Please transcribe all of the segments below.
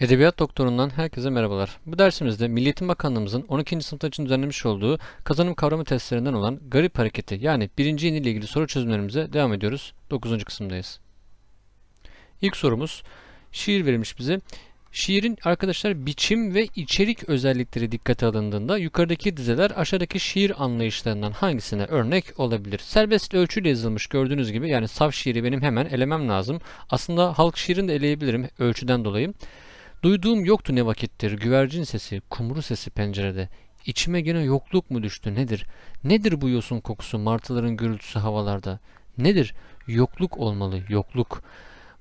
Edebiyat Doktoru'ndan herkese merhabalar. Bu dersimizde Milli Eğitim Bakanlığımızın 12. sınıfta için düzenlemiş olduğu kazanım kavramı testlerinden olan garip hareketi yani birinci yeni ile ilgili soru çözümlerimize devam ediyoruz. 9. kısımdayız. İlk sorumuz şiir verilmiş bize. Şiirin arkadaşlar biçim ve içerik özellikleri dikkate alındığında yukarıdaki dizeler aşağıdaki şiir anlayışlarından hangisine örnek olabilir? Serbest ölçüyle yazılmış gördüğünüz gibi yani saf şiiri benim hemen elemem lazım. Aslında halk şiirini de eleyebilirim ölçüden dolayı. Duyduğum yoktu ne vakittir güvercin sesi, kumru sesi pencerede. İçime gene yokluk mu düştü nedir? Nedir bu yosun kokusu, martıların gürültüsü havalarda? Nedir? Yokluk olmalı, yokluk.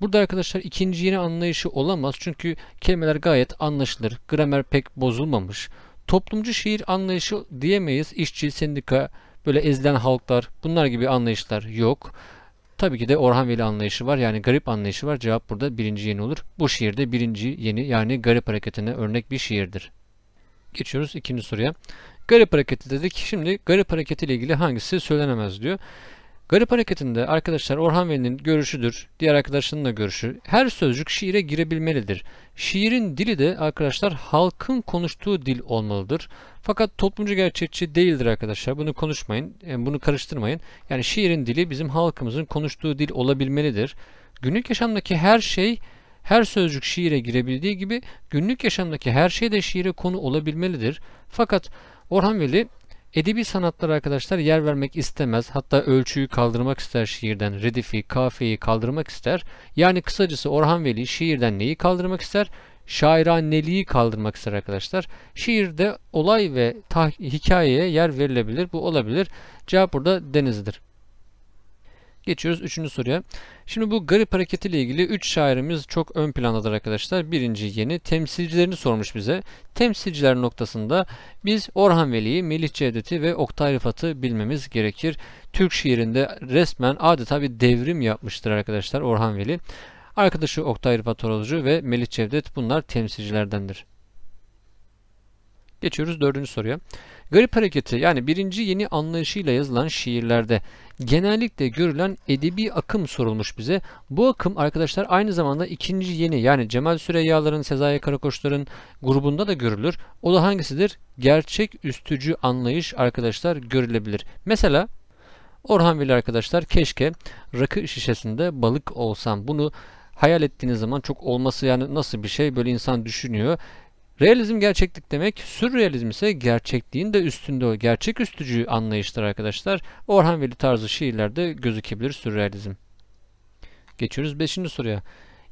Burada arkadaşlar ikinci yeni anlayışı olamaz çünkü kelimeler gayet anlaşılır. Gramer pek bozulmamış. Toplumcu şiir anlayışı diyemeyiz. işçi sendika, böyle ezilen halklar bunlar gibi anlayışlar yok. Tabii ki de Orhan Veli anlayışı var. Yani garip anlayışı var. Cevap burada birinci yeni olur. Bu şiirde birinci yeni yani garip hareketine örnek bir şiirdir. Geçiyoruz ikinci soruya. Garip hareketi dedik. Şimdi garip hareketi ilgili hangisi söylenemez diyor. Garip hareketinde arkadaşlar Orhan Veli'nin görüşüdür, diğer arkadaşının da görüşü. Her sözcük şiire girebilmelidir. Şiirin dili de arkadaşlar halkın konuştuğu dil olmalıdır. Fakat toplumcu gerçekçi değildir arkadaşlar. Bunu konuşmayın, e, bunu karıştırmayın. Yani şiirin dili bizim halkımızın konuştuğu dil olabilmelidir. Günlük yaşamdaki her şey her sözcük şiire girebildiği gibi günlük yaşamdaki her şey de şiire konu olabilmelidir. Fakat Orhan Veli Edebi sanatlar arkadaşlar yer vermek istemez. Hatta ölçüyü kaldırmak ister şiirden. Redifi, kafeyi kaldırmak ister. Yani kısacası Orhan Veli şiirden neyi kaldırmak ister? şairaneliği kaldırmak ister arkadaşlar. Şiirde olay ve hikayeye yer verilebilir. Bu olabilir. Cevap burada denizdir. Geçiyoruz üçüncü soruya. Şimdi bu garip hareketi ile ilgili üç şairimiz çok ön plandadır arkadaşlar. Birinci yeni temsilcilerini sormuş bize. Temsilciler noktasında biz Orhan Veli'yi, Melih Cevdet'i ve Oktay Rıfat'ı bilmemiz gerekir. Türk şiirinde resmen adeta bir devrim yapmıştır arkadaşlar Orhan Veli. Arkadaşı Oktay Rıfat orolcu ve Melih Cevdet bunlar temsilcilerdendir. Geçiyoruz dördüncü soruya. Garip hareketi yani birinci yeni anlayışıyla yazılan şiirlerde genellikle görülen edebi akım sorulmuş bize. Bu akım arkadaşlar aynı zamanda ikinci yeni yani Cemal Süreyya'ların, Sezai Karakoçların grubunda da görülür. O da hangisidir? Gerçek üstücü anlayış arkadaşlar görülebilir. Mesela Orhan Veli arkadaşlar keşke rakı şişesinde balık olsam. Bunu hayal ettiğiniz zaman çok olması yani nasıl bir şey böyle insan düşünüyor. Realizm gerçeklik demek, sürrealizm ise gerçekliğin de üstünde o gerçek üstücü anlayıştır arkadaşlar. Orhan Veli tarzı şiirlerde gözükebilir sürrealizm. Geçiyoruz 5. soruya.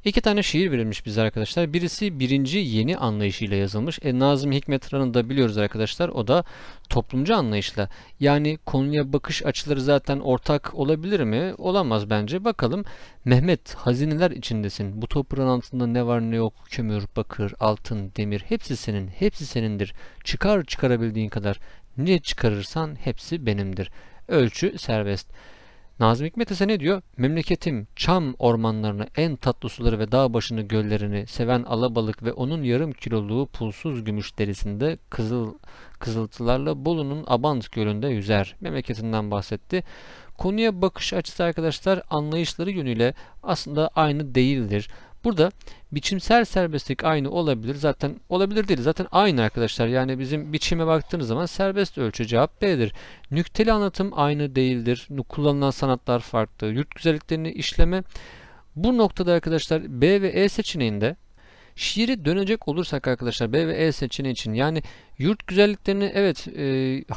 İki tane şiir verilmiş bize arkadaşlar. Birisi birinci yeni anlayışıyla yazılmış. E, Nazım Hikmet Ran'ı da biliyoruz arkadaşlar. O da toplumcu anlayışla. Yani konuya bakış açıları zaten ortak olabilir mi? Olamaz bence. Bakalım Mehmet hazineler içindesin. Bu toprağın altında ne var ne yok. Kömür, bakır, altın, demir hepsi senin. Hepsi senindir. Çıkar çıkarabildiğin kadar. Ne çıkarırsan hepsi benimdir. Ölçü serbest. Nazım Hikmet ise ne diyor? Memleketim çam ormanlarını, en tatlı suları ve dağ başını göllerini seven alabalık ve onun yarım kiloluğu pulsuz gümüş derisinde kızıl, kızıltılarla Bolu'nun Abant gölünde yüzer. Memleketinden bahsetti. Konuya bakış açısı arkadaşlar anlayışları yönüyle aslında aynı değildir. Burada biçimsel serbestlik aynı olabilir. Zaten olabilir değil. Zaten aynı arkadaşlar. Yani bizim biçime baktığınız zaman serbest ölçü cevap B'dir. Nükteli anlatım aynı değildir. Kullanılan sanatlar farklı. Yurt güzelliklerini işleme. Bu noktada arkadaşlar B ve E seçeneğinde Şiiri dönecek olursak arkadaşlar B ve E seçeneği için yani yurt güzelliklerini evet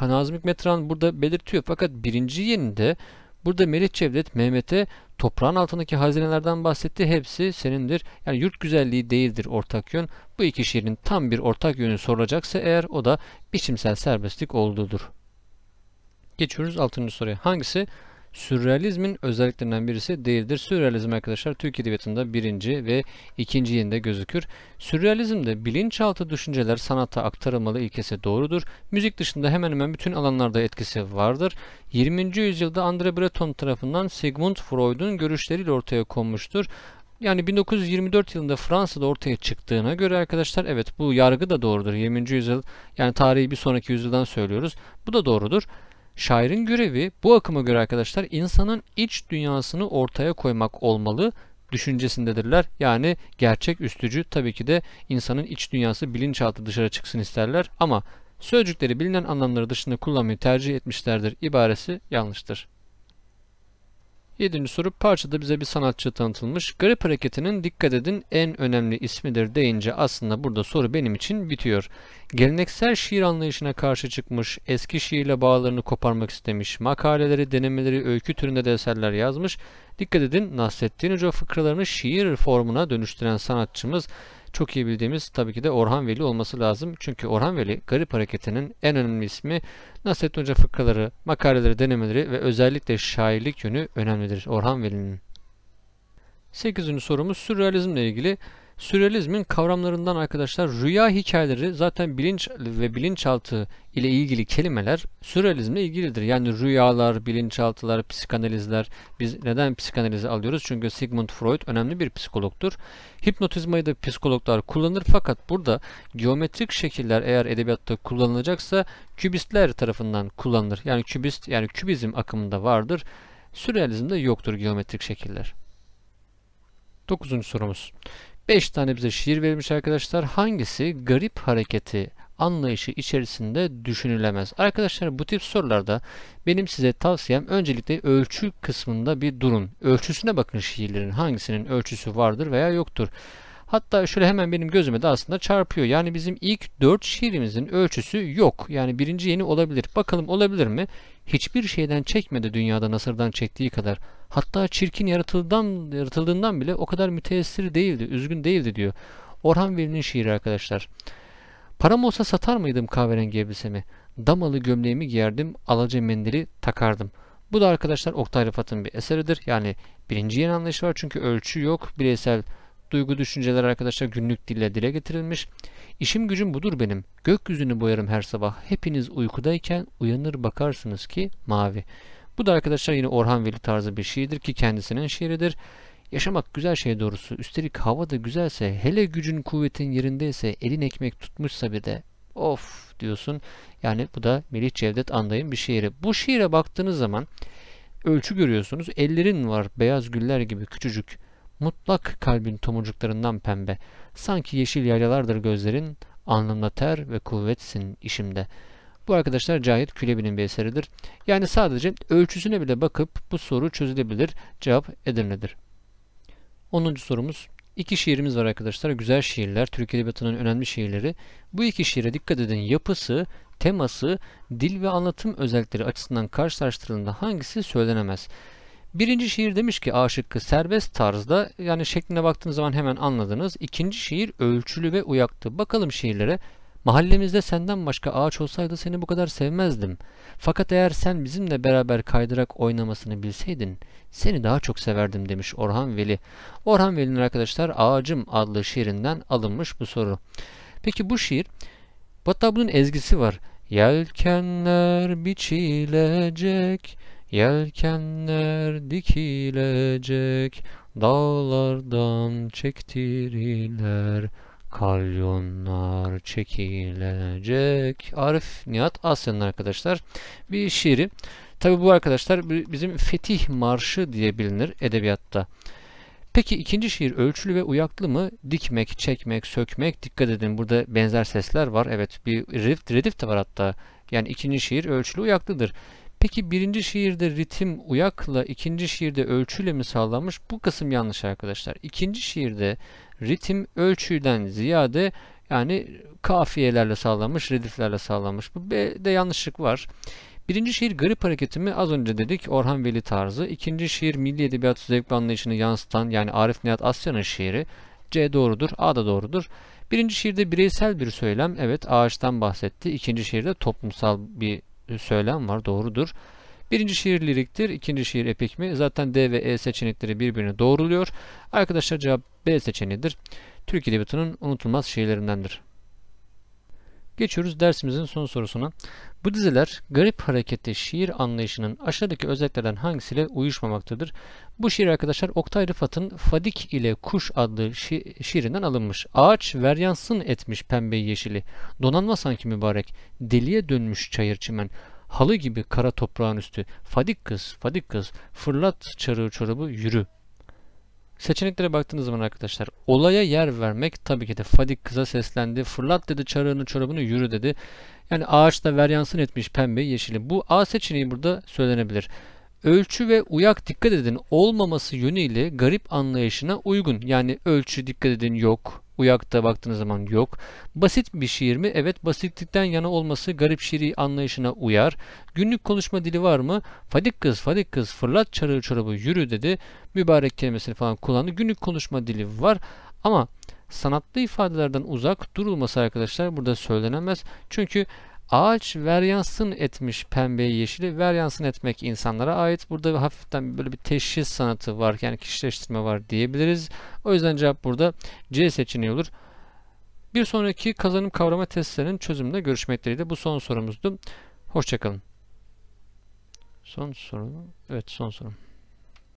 e, Nazım Hikmet burada belirtiyor fakat birinci yerinde Burada Melih Cevdet Mehmet'e toprağın altındaki hazinelerden bahsetti. Hepsi senindir. Yani yurt güzelliği değildir ortak yön. Bu iki şiirin tam bir ortak yönü sorulacaksa eğer o da biçimsel serbestlik olduğudur. Geçiyoruz 6. soruya. Hangisi sürrealizmin özelliklerinden birisi değildir. Sürrealizm arkadaşlar Türk Edebiyatı'nda birinci ve ikinci yerinde gözükür. Sürrealizmde bilinçaltı düşünceler sanata aktarılmalı ilkesi doğrudur. Müzik dışında hemen hemen bütün alanlarda etkisi vardır. 20. yüzyılda André Breton tarafından Sigmund Freud'un görüşleriyle ortaya konmuştur. Yani 1924 yılında Fransa'da ortaya çıktığına göre arkadaşlar evet bu yargı da doğrudur. 20. yüzyıl yani tarihi bir sonraki yüzyıldan söylüyoruz. Bu da doğrudur. Şairin görevi bu akıma göre arkadaşlar insanın iç dünyasını ortaya koymak olmalı düşüncesindedirler. Yani gerçek üstücü tabii ki de insanın iç dünyası bilinçaltı dışarı çıksın isterler ama sözcükleri bilinen anlamları dışında kullanmayı tercih etmişlerdir ibaresi yanlıştır. 7. soru parçada bize bir sanatçı tanıtılmış. Garip hareketinin dikkat edin en önemli ismidir deyince aslında burada soru benim için bitiyor. Geleneksel şiir anlayışına karşı çıkmış, eski şiirle bağlarını koparmak istemiş, makaleleri, denemeleri, öykü türünde de eserler yazmış. Dikkat edin Nasrettin Hoca fıkralarını şiir formuna dönüştüren sanatçımız çok iyi bildiğimiz tabii ki de Orhan Veli olması lazım. Çünkü Orhan Veli Garip Hareketi'nin en önemli ismi Nasrettin Hoca fıkraları, makaleleri, denemeleri ve özellikle şairlik yönü önemlidir Orhan Veli'nin. 8. sorumuz sürrealizmle ilgili. Sürrealizmin kavramlarından arkadaşlar rüya hikayeleri zaten bilinç ve bilinçaltı ile ilgili kelimeler sürrealizmle ilgilidir. Yani rüyalar, bilinçaltılar, psikanalizler. Biz neden psikanalizi alıyoruz? Çünkü Sigmund Freud önemli bir psikologtur. Hipnotizmayı da psikologlar kullanır fakat burada geometrik şekiller eğer edebiyatta kullanılacaksa kübistler tarafından kullanılır. Yani kübist yani kübizm akımında vardır. Sürrealizmde yoktur geometrik şekiller. 9. sorumuz. 5 tane bize şiir verilmiş arkadaşlar. Hangisi garip hareketi anlayışı içerisinde düşünülemez. Arkadaşlar bu tip sorularda benim size tavsiyem öncelikle ölçü kısmında bir durun. Ölçüsüne bakın şiirlerin hangisinin ölçüsü vardır veya yoktur. Hatta şöyle hemen benim gözüme de aslında çarpıyor. Yani bizim ilk 4 şiirimizin ölçüsü yok. Yani birinci yeni olabilir. Bakalım olabilir mi? Hiçbir şeyden çekmedi dünyada Nasır'dan çektiği kadar. Hatta çirkin yaratıldan, yaratıldığından bile o kadar müteessir değildi, üzgün değildi diyor. Orhan Veli'nin şiiri arkadaşlar. Param olsa satar mıydım kahverengi elbisemi? Damalı gömleğimi giyerdim, alaca mendili takardım.'' Bu da arkadaşlar Oktay Rıfat'ın bir eseridir. Yani birinci yeni anlayış var çünkü ölçü yok, bireysel duygu düşünceler arkadaşlar günlük dille dile getirilmiş. İşim gücüm budur benim. Gökyüzünü boyarım her sabah. Hepiniz uykudayken uyanır bakarsınız ki mavi. Bu da arkadaşlar yine Orhan Veli tarzı bir şiirdir ki kendisinin şiiridir. Yaşamak güzel şey doğrusu. Üstelik hava da güzelse, hele gücün kuvvetin yerindeyse, elin ekmek tutmuşsa bir de of diyorsun. Yani bu da Melih Cevdet Anday'ın bir şiiri. Bu şiire baktığınız zaman ölçü görüyorsunuz. Ellerin var beyaz güller gibi küçücük. Mutlak kalbin tomurcuklarından pembe. Sanki yeşil yaylalardır gözlerin. Alnımda ter ve kuvvetsin işimde. Bu arkadaşlar Cahit Külebi'nin bir eseridir. Yani sadece ölçüsüne bile bakıp bu soru çözülebilir. Cevap Edirne'dir. 10. sorumuz. İki şiirimiz var arkadaşlar. Güzel şiirler. Türk Edebiyatı'nın önemli şiirleri. Bu iki şiire dikkat edin. Yapısı, teması, dil ve anlatım özellikleri açısından karşılaştırıldığında hangisi söylenemez? Birinci şiir demiş ki A şıkkı serbest tarzda yani şekline baktığınız zaman hemen anladınız. İkinci şiir ölçülü ve uyaktı. Bakalım şiirlere. Mahallemizde senden başka ağaç olsaydı seni bu kadar sevmezdim. Fakat eğer sen bizimle beraber kaydırak oynamasını bilseydin seni daha çok severdim demiş Orhan Veli. Orhan Veli'nin arkadaşlar Ağacım adlı şiirinden alınmış bu soru. Peki bu şiir hatta bunun ezgisi var. Yelkenler biçilecek Yelkenler dikilecek, dağlardan çektiriler, kalyonlar çekilecek. Arif Nihat Asya'nın arkadaşlar bir şiiri. Tabi bu arkadaşlar bizim Fetih Marşı diye bilinir edebiyatta. Peki ikinci şiir ölçülü ve uyaklı mı? Dikmek, çekmek, sökmek. Dikkat edin burada benzer sesler var. Evet bir redif, redif de var hatta. Yani ikinci şiir ölçülü uyaklıdır. Peki birinci şiirde ritim uyakla, ikinci şiirde ölçüyle mi sağlanmış? Bu kısım yanlış arkadaşlar. İkinci şiirde ritim ölçüden ziyade yani kafiyelerle sağlanmış, rediflerle sağlanmış. Bu de yanlışlık var. Birinci şiir garip hareketi mi? Az önce dedik Orhan Veli tarzı. İkinci şiir milli edebiyat zevk anlayışını yansıtan yani Arif Nihat Asya'nın şiiri. C doğrudur, A da doğrudur. Birinci şiirde bireysel bir söylem, evet ağaçtan bahsetti. İkinci şiirde toplumsal bir e, söylem var. Doğrudur. Birinci şiir liriktir. ikinci şiir epik mi? Zaten D ve E seçenekleri birbirine doğruluyor. Arkadaşlar cevap B seçeneğidir. Türk Edebiyatı'nın unutulmaz şiirlerindendir. Geçiyoruz dersimizin son sorusuna. Bu dizeler garip harekette şiir anlayışının aşağıdaki özelliklerden hangisiyle uyuşmamaktadır? Bu şiir arkadaşlar Oktay Rıfat'ın Fadik ile Kuş adlı şi şiirinden alınmış. Ağaç veryansın etmiş pembe yeşili. Donanma sanki mübarek. Deliye dönmüş çayır çimen. Halı gibi kara toprağın üstü. Fadik kız, fadik kız. Fırlat çarığı çorabı yürü. Seçeneklere baktığınız zaman arkadaşlar olaya yer vermek tabii ki de Fadik kıza seslendi. Fırlat dedi çarığını çorabını yürü dedi. Yani ağaçta veryansın etmiş pembe yeşili. Bu A seçeneği burada söylenebilir. Ölçü ve uyak dikkat edin olmaması yönüyle garip anlayışına uygun. Yani ölçü dikkat edin yok. Uyak'ta baktığınız zaman yok. Basit bir şiir mi? Evet basitlikten yana olması garip şiiri anlayışına uyar. Günlük konuşma dili var mı? Fadik kız fadik kız fırlat çarığı çorabı yürü dedi. Mübarek kelimesini falan kullandı. Günlük konuşma dili var ama sanatlı ifadelerden uzak durulması arkadaşlar burada söylenemez. Çünkü Ağaç veryansın etmiş pembeyi yeşili. Veryansın etmek insanlara ait. Burada hafiften böyle bir teşhis sanatı var. Yani kişileştirme var diyebiliriz. O yüzden cevap burada C seçeneği olur. Bir sonraki kazanım kavrama testlerinin çözümünde görüşmek dileğiyle. Bu son sorumuzdu. Hoşçakalın. Son soru. Evet son sorum.